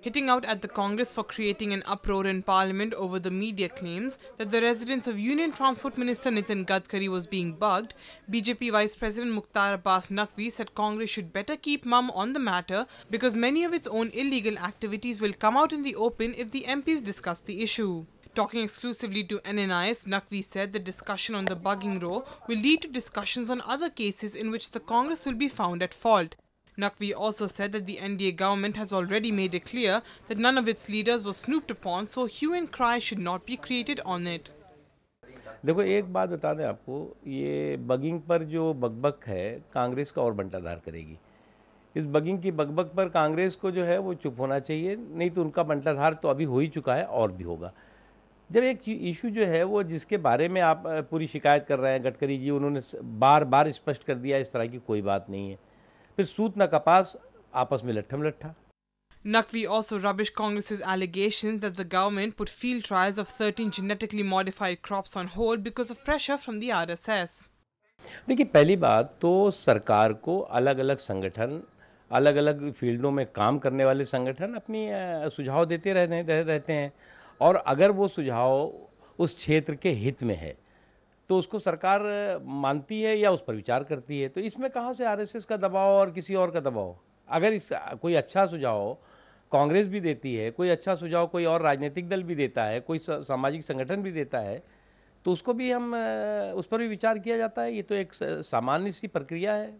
hitting out at the Congress for creating an uproar in Parliament over the media claims that the residence of Union Transport Minister Nitin Gadkari was being bugged, BJP Vice President Mukhtar Abbas Naqvi said Congress should better keep mum on the matter because many of its own illegal activities will come out in the open if the MPs discuss the issue. Talking exclusively to NNIS, Naqvi said the discussion on the bugging row will lead to discussions on other cases in which the Congress will be found at fault. Naqvi also said that the NDA government has already made it clear that none of its leaders were snooped upon, so hue and cry should not be created on it. देखो एक बात बता दें आपको ये bugging पर जो बकबक है कांग्रेस का और बंटाधार करेगी इस बगिंग की बकबक पर कांग्रेस को जो है वो चुप होना चाहिए नहीं तो उनका बंटाधार तो अभी हो ही चुका है और भी होगा जब एक इशू जो है वो जिसके बारे में आप पूरी शिकायत कर रहे हैं गडकरी जी उन्होंने बार बार स्पष्ट कर दिया इस तरह की कोई बात नहीं है फिर सूत सूतना कपास आपस में लट्ठम लट्ठा Nakvi also rubbished Congress's allegations that the government put field trials of 13 genetically modified crops on hold because of pressure from the RSS. देखिए पहली बात तो सरकार को अलग अलग संगठन अलग अलग फील्डों में काम करने वाले संगठन अपनी सुझाव देते रहने रह, रहते हैं और अगर वो सुझाव उस क्षेत्र के हित में है तो उसको सरकार मानती है या उस पर विचार करती है तो इसमें कहाँ से आरएसएस का दबाव और किसी और का दबाव अगर इस कोई अच्छा सुझाव कांग्रेस भी देती है कोई अच्छा सुझाव कोई और राजनीतिक दल भी देता है कोई सामाजिक संगठन भी देता है तो उसको भी हम उस पर भी विचार किया जाता है ये तो एक सामान्य सी प्रक्रिया है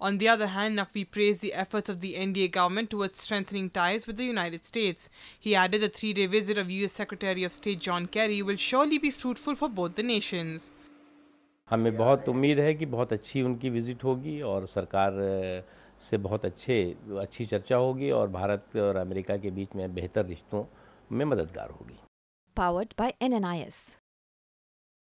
On the other hand, Naqvi praised the efforts of the NDA government towards strengthening ties with the United States. He added the three day visit of US Secretary of State John Kerry will surely be fruitful for both the nations. हमें बहुत उम्मीद है कि बहुत अच्छी उनकी visit होगी और सरकार से बहुत अच्छे अच्छी चर्चा होगी और भारत और अमेरिका के बीच में बेहतर रिश्तों में मददगार होगी पावर्ड बाय एनएनआईएस